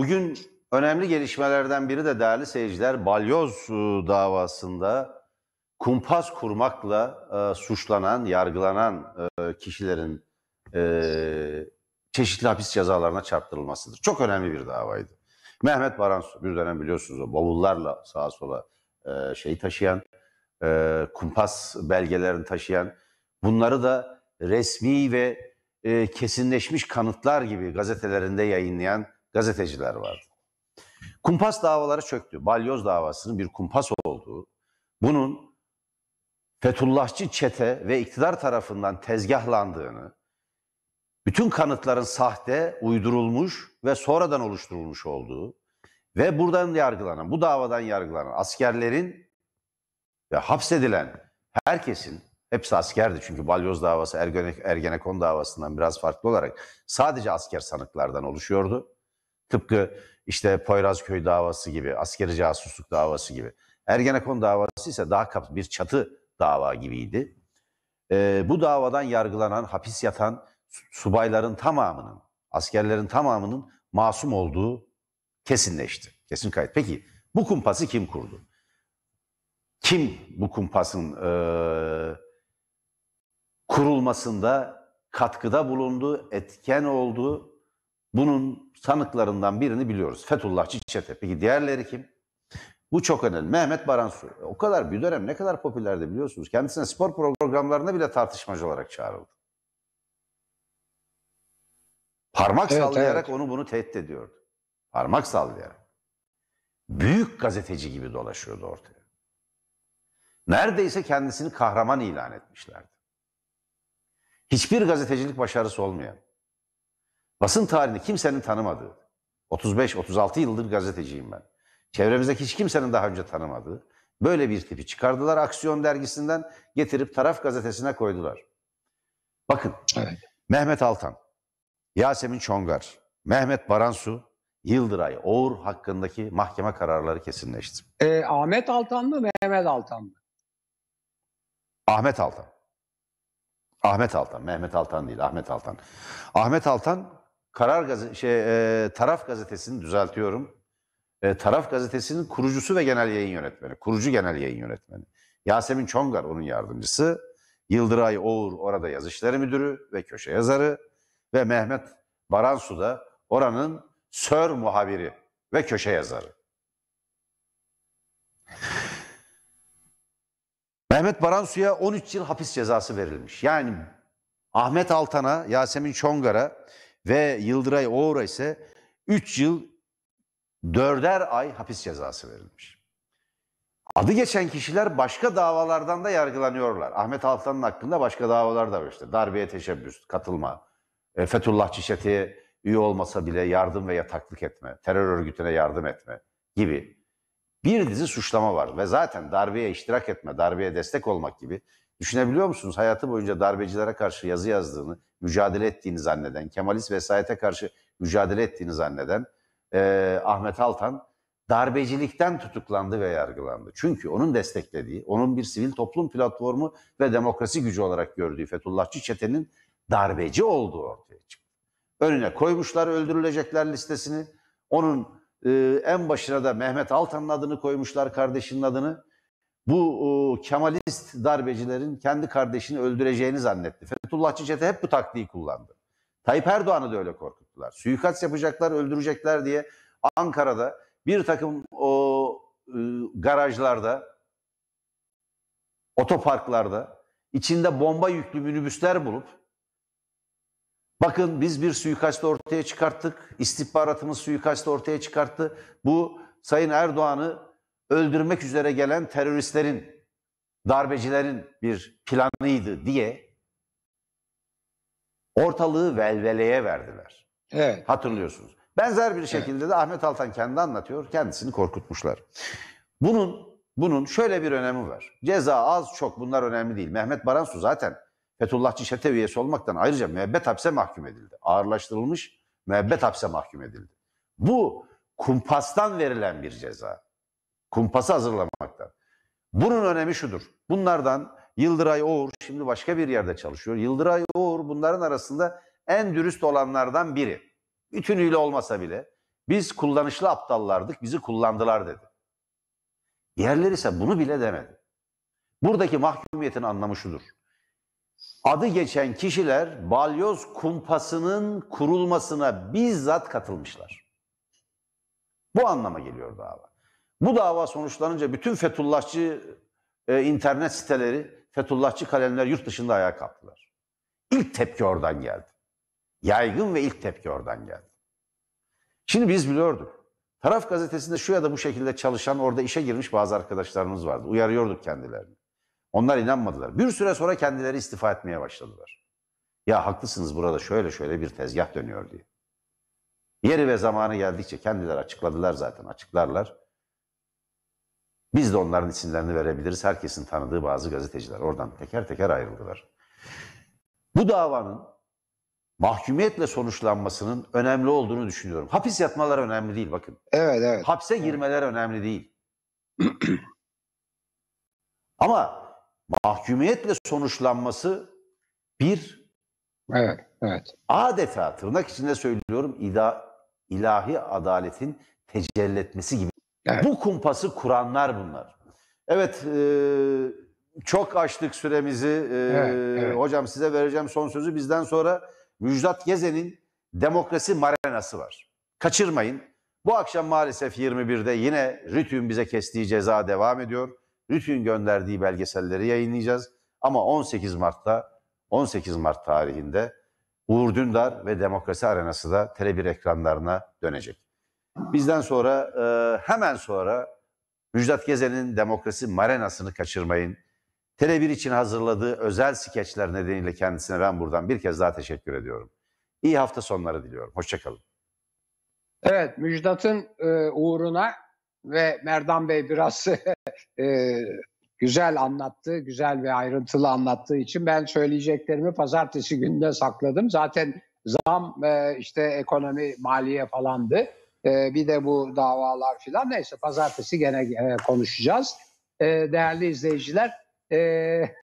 Bugün önemli gelişmelerden biri de değerli seyirciler balyoz e, davasında kumpas kurmakla e, suçlanan, yargılanan e, kişilerin e, çeşitli hapis cezalarına çarptırılmasıdır. Çok önemli bir davaydı. Mehmet Baransu bir dönem biliyorsunuz o bavullarla sağa sola e, şeyi taşıyan, e, kumpas belgelerini taşıyan, bunları da resmi ve e, kesinleşmiş kanıtlar gibi gazetelerinde yayınlayan gazeteciler vardı. Kumpas davaları çöktü. Balyoz davasının bir kumpas olduğu, bunun Fethullahçı çete ve iktidar tarafından tezgahlandığını, bütün kanıtların sahte, uydurulmuş ve sonradan oluşturulmuş olduğu ve buradan yargılanan, bu davadan yargılanan askerlerin ve hapsedilen herkesin, hepsi askerdi çünkü Balyoz davası, Ergenekon davasından biraz farklı olarak sadece asker sanıklardan oluşuyordu. Tıpkı işte Poyrazköy davası gibi, askeri casusluk davası gibi. Ergenekon davası ise daha kap bir çatı dava gibiydi. E, bu davadan yargılanan, hapis yatan subayların tamamının, askerlerin tamamının masum olduğu kesinleşti. Kesin kayıt. Peki bu kumpası kim kurdu? Kim bu kumpasın e, kurulmasında katkıda bulundu, etken oldu bunun sanıklarından birini biliyoruz. Fethullahçı Çiçete. Peki diğerleri kim? Bu çok önemli. Mehmet Baransu. O kadar bir dönem ne kadar popülerdi biliyorsunuz. Kendisine spor programlarına bile tartışmacı olarak çağrıldı. Parmak evet, sallayarak evet. onu bunu tehdit ediyordu. Parmak sallayarak. Büyük gazeteci gibi dolaşıyordu ortaya. Neredeyse kendisini kahraman ilan etmişlerdi. Hiçbir gazetecilik başarısı olmayan, Basın tarihini kimsenin tanımadığı, 35-36 yıldır gazeteciyim ben. Çevremizde hiç kimsenin daha önce tanımadığı böyle bir tipi çıkardılar Aksiyon dergisinden getirip taraf gazetesine koydular. Bakın evet. Mehmet Altan, Yasemin Çongar, Mehmet Baransu, Yıldıray, Oğur hakkındaki mahkeme kararları kesinleşti. E, Ahmet Altan mı, Mehmet Altan mı? Ahmet Altan. Ahmet Altan, Mehmet Altan değil, Ahmet Altan. Ahmet Altan Karar gaz şey e, Taraf gazetesini düzeltiyorum. E, Taraf gazetesinin kurucusu ve genel yayın yönetmeni. Kurucu genel yayın yönetmeni. Yasemin Çongar onun yardımcısı. Yıldıray Oğur orada yazışları müdürü ve köşe yazarı ve Mehmet Baransu da oranın sör muhabiri ve köşe yazarı. Mehmet Baransu'ya 13 yıl hapis cezası verilmiş. Yani Ahmet Altan'a, Yasemin Çongar'a ve Yıldıray Oğur'a ise 3 yıl 4'er ay hapis cezası verilmiş. Adı geçen kişiler başka davalardan da yargılanıyorlar. Ahmet Altan'ın hakkında başka davalar da var işte. Darbeye teşebbüs, katılma, e, Fethullah Çişeti'ye üye olmasa bile yardım ve yataklık etme, terör örgütüne yardım etme gibi bir dizi suçlama var. Ve zaten darbeye iştirak etme, darbeye destek olmak gibi düşünebiliyor musunuz? Hayatı boyunca darbecilere karşı yazı yazdığını, mücadele ettiğini zanneden, Kemalist vesayete karşı mücadele ettiğini zanneden e, Ahmet Altan darbecilikten tutuklandı ve yargılandı. Çünkü onun desteklediği, onun bir sivil toplum platformu ve demokrasi gücü olarak gördüğü Fethullahçı çetenin darbeci olduğu ortaya çıktı. Önüne koymuşlar öldürülecekler listesini. Onun e, en başına da Mehmet Altan'ın adını koymuşlar, kardeşinin adını bu e, Kemalist darbecilerin kendi kardeşini öldüreceğini zannetti. Fethullahçı çete hep bu taktiği kullandı. Tayyip Erdoğan'ı da öyle korkuttular. Suikast yapacaklar, öldürecekler diye Ankara'da bir takım o e, garajlarda, otoparklarda içinde bomba yüklü minibüsler bulup bakın biz bir suikastı ortaya çıkarttık, istihbaratımız suikastı ortaya çıkarttı. Bu Sayın Erdoğan'ı öldürmek üzere gelen teröristlerin, darbecilerin bir planıydı diye ortalığı velveleye verdiler. Evet. Hatırlıyorsunuz. Benzer bir şekilde evet. de Ahmet Altan kendi anlatıyor, kendisini korkutmuşlar. Bunun bunun şöyle bir önemi var. Ceza az çok bunlar önemli değil. Mehmet Baransu zaten Fethullahçı çete üyesi olmaktan ayrıca müebbet hapse mahkum edildi. Ağırlaştırılmış müebbet hapse mahkum edildi. Bu kumpastan verilen bir ceza. Kumpası hazırlamaktan. Bunun önemi şudur. Bunlardan Yıldıray Oğur şimdi başka bir yerde çalışıyor. Yıldıray Oğur bunların arasında en dürüst olanlardan biri. Bütünüyle olmasa bile biz kullanışlı aptallardık, bizi kullandılar dedi. Diğerleri ise bunu bile demedi. Buradaki mahkumiyetin anlamı şudur. Adı geçen kişiler balyoz kumpasının kurulmasına bizzat katılmışlar. Bu anlama geliyor dava. Bu dava sonuçlanınca bütün Fethullahçı e, internet siteleri, Fethullahçı kalemler yurt dışında ayağa kalktılar. İlk tepki oradan geldi. Yaygın ve ilk tepki oradan geldi. Şimdi biz biliyorduk. Taraf gazetesinde şu ya da bu şekilde çalışan orada işe girmiş bazı arkadaşlarımız vardı. Uyarıyorduk kendilerini. Onlar inanmadılar. Bir süre sonra kendileri istifa etmeye başladılar. Ya haklısınız burada şöyle şöyle bir tezgah dönüyor diye. Yeri ve zamanı geldikçe kendileri açıkladılar zaten açıklarlar. Biz de onların isimlerini verebiliriz. Herkesin tanıdığı bazı gazeteciler. Oradan teker teker ayrıldılar. Bu davanın mahkumiyetle sonuçlanmasının önemli olduğunu düşünüyorum. Hapis yatmalar önemli değil bakın. Evet evet. Hapse girmeler evet. önemli değil. Ama mahkumiyetle sonuçlanması bir evet evet. Adeta tırnak içinde söylüyorum ilahi adaletin tecelli etmesi gibi Evet. Bu kumpası kuranlar bunlar. Evet, e, çok açtık süremizi. E, evet, evet. Hocam size vereceğim son sözü. Bizden sonra Müjdat Gezen'in Demokrasi Marenası var. Kaçırmayın. Bu akşam maalesef 21'de yine Rütün bize kestiği ceza devam ediyor. Rütün gönderdiği belgeselleri yayınlayacağız. Ama 18 Mart'ta 18 Mart tarihinde Uğur Dündar ve Demokrasi Arenası da Tele1 ekranlarına dönecek. Bizden sonra e, hemen sonra Müjdat Gezen'in demokrasi marenasını kaçırmayın. Tele1 için hazırladığı özel skeçler nedeniyle kendisine ben buradan bir kez daha teşekkür ediyorum. İyi hafta sonları diliyorum. Hoşçakalın. Evet Müjdat'ın e, uğruna ve Merdan Bey biraz e, güzel anlattı, güzel ve ayrıntılı anlattığı için ben söyleyeceklerimi pazartesi gününe sakladım. Zaten zam e, işte ekonomi, maliye falandı. E, bir de bu davalar filan neyse pazartesi gene e, konuşacağız. E, değerli izleyiciler e,